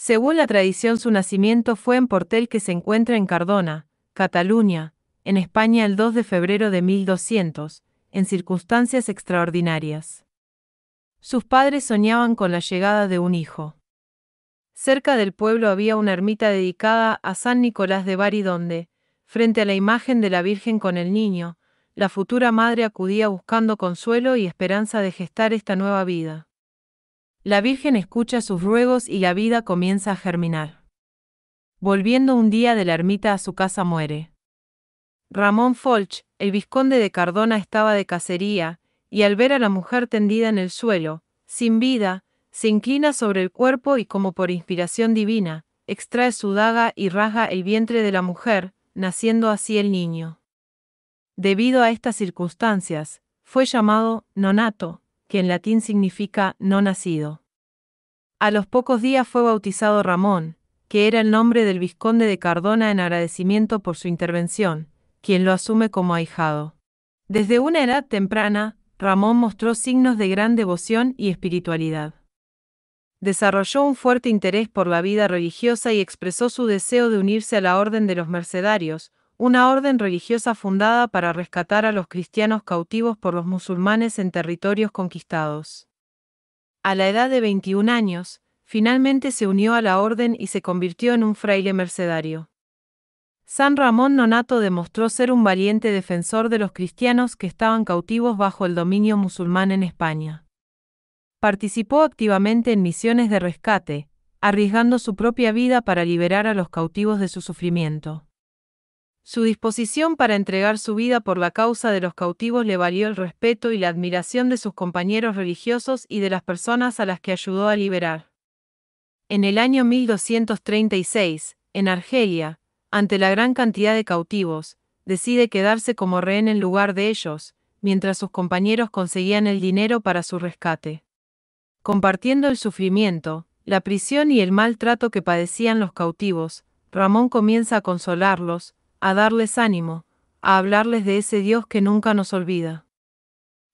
Según la tradición, su nacimiento fue en Portel, que se encuentra en Cardona, Cataluña, en España el 2 de febrero de 1200, en circunstancias extraordinarias. Sus padres soñaban con la llegada de un hijo. Cerca del pueblo había una ermita dedicada a San Nicolás de Bari donde, frente a la imagen de la Virgen con el niño, la futura madre acudía buscando consuelo y esperanza de gestar esta nueva vida. La Virgen escucha sus ruegos y la vida comienza a germinar. Volviendo un día de la ermita a su casa muere. Ramón Folch, el vizconde de Cardona, estaba de cacería, y al ver a la mujer tendida en el suelo, sin vida, se inclina sobre el cuerpo y como por inspiración divina, extrae su daga y rasga el vientre de la mujer, naciendo así el niño. Debido a estas circunstancias, fue llamado nonato, que en latín significa no nacido. A los pocos días fue bautizado Ramón, que era el nombre del vizconde de Cardona en agradecimiento por su intervención, quien lo asume como ahijado. Desde una edad temprana, Ramón mostró signos de gran devoción y espiritualidad. Desarrolló un fuerte interés por la vida religiosa y expresó su deseo de unirse a la Orden de los Mercedarios, una orden religiosa fundada para rescatar a los cristianos cautivos por los musulmanes en territorios conquistados. A la edad de 21 años, finalmente se unió a la orden y se convirtió en un fraile mercedario. San Ramón Nonato demostró ser un valiente defensor de los cristianos que estaban cautivos bajo el dominio musulmán en España. Participó activamente en misiones de rescate, arriesgando su propia vida para liberar a los cautivos de su sufrimiento. Su disposición para entregar su vida por la causa de los cautivos le valió el respeto y la admiración de sus compañeros religiosos y de las personas a las que ayudó a liberar. En el año 1236, en Argelia, ante la gran cantidad de cautivos, decide quedarse como rehén en lugar de ellos, mientras sus compañeros conseguían el dinero para su rescate. Compartiendo el sufrimiento, la prisión y el maltrato que padecían los cautivos, Ramón comienza a consolarlos, a darles ánimo, a hablarles de ese Dios que nunca nos olvida.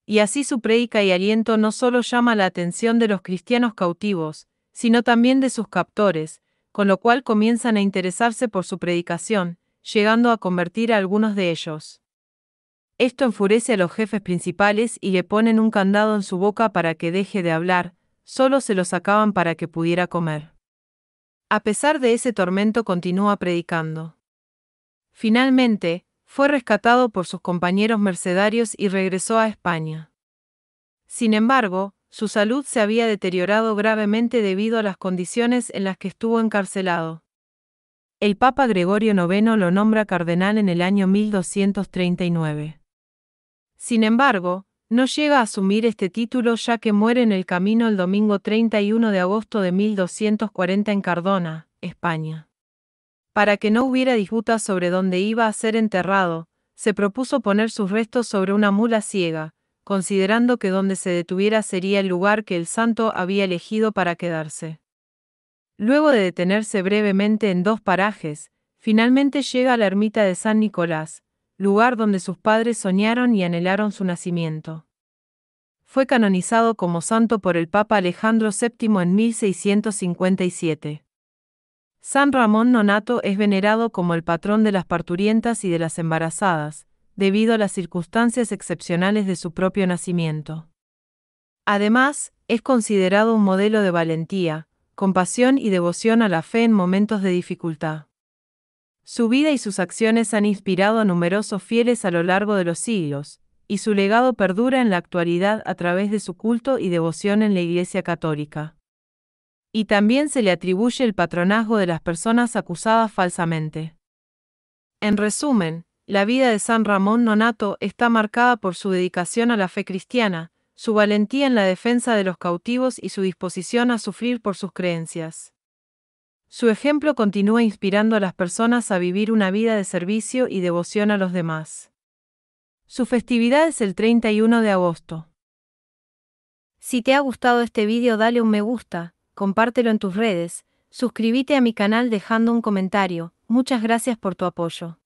Y así su predica y aliento no solo llama la atención de los cristianos cautivos, sino también de sus captores, con lo cual comienzan a interesarse por su predicación, llegando a convertir a algunos de ellos. Esto enfurece a los jefes principales y le ponen un candado en su boca para que deje de hablar, solo se lo sacaban para que pudiera comer. A pesar de ese tormento continúa predicando. Finalmente, fue rescatado por sus compañeros mercenarios y regresó a España. Sin embargo, su salud se había deteriorado gravemente debido a las condiciones en las que estuvo encarcelado. El Papa Gregorio IX lo nombra cardenal en el año 1239. Sin embargo, no llega a asumir este título ya que muere en el camino el domingo 31 de agosto de 1240 en Cardona, España. Para que no hubiera disputa sobre dónde iba a ser enterrado, se propuso poner sus restos sobre una mula ciega, considerando que donde se detuviera sería el lugar que el santo había elegido para quedarse. Luego de detenerse brevemente en dos parajes, finalmente llega a la ermita de San Nicolás, lugar donde sus padres soñaron y anhelaron su nacimiento. Fue canonizado como santo por el Papa Alejandro VII en 1657. San Ramón Nonato es venerado como el patrón de las parturientas y de las embarazadas, debido a las circunstancias excepcionales de su propio nacimiento. Además, es considerado un modelo de valentía, compasión y devoción a la fe en momentos de dificultad. Su vida y sus acciones han inspirado a numerosos fieles a lo largo de los siglos, y su legado perdura en la actualidad a través de su culto y devoción en la Iglesia Católica y también se le atribuye el patronazgo de las personas acusadas falsamente. En resumen, la vida de San Ramón Nonato está marcada por su dedicación a la fe cristiana, su valentía en la defensa de los cautivos y su disposición a sufrir por sus creencias. Su ejemplo continúa inspirando a las personas a vivir una vida de servicio y devoción a los demás. Su festividad es el 31 de agosto. Si te ha gustado este vídeo dale un me gusta compártelo en tus redes, suscríbete a mi canal dejando un comentario, muchas gracias por tu apoyo.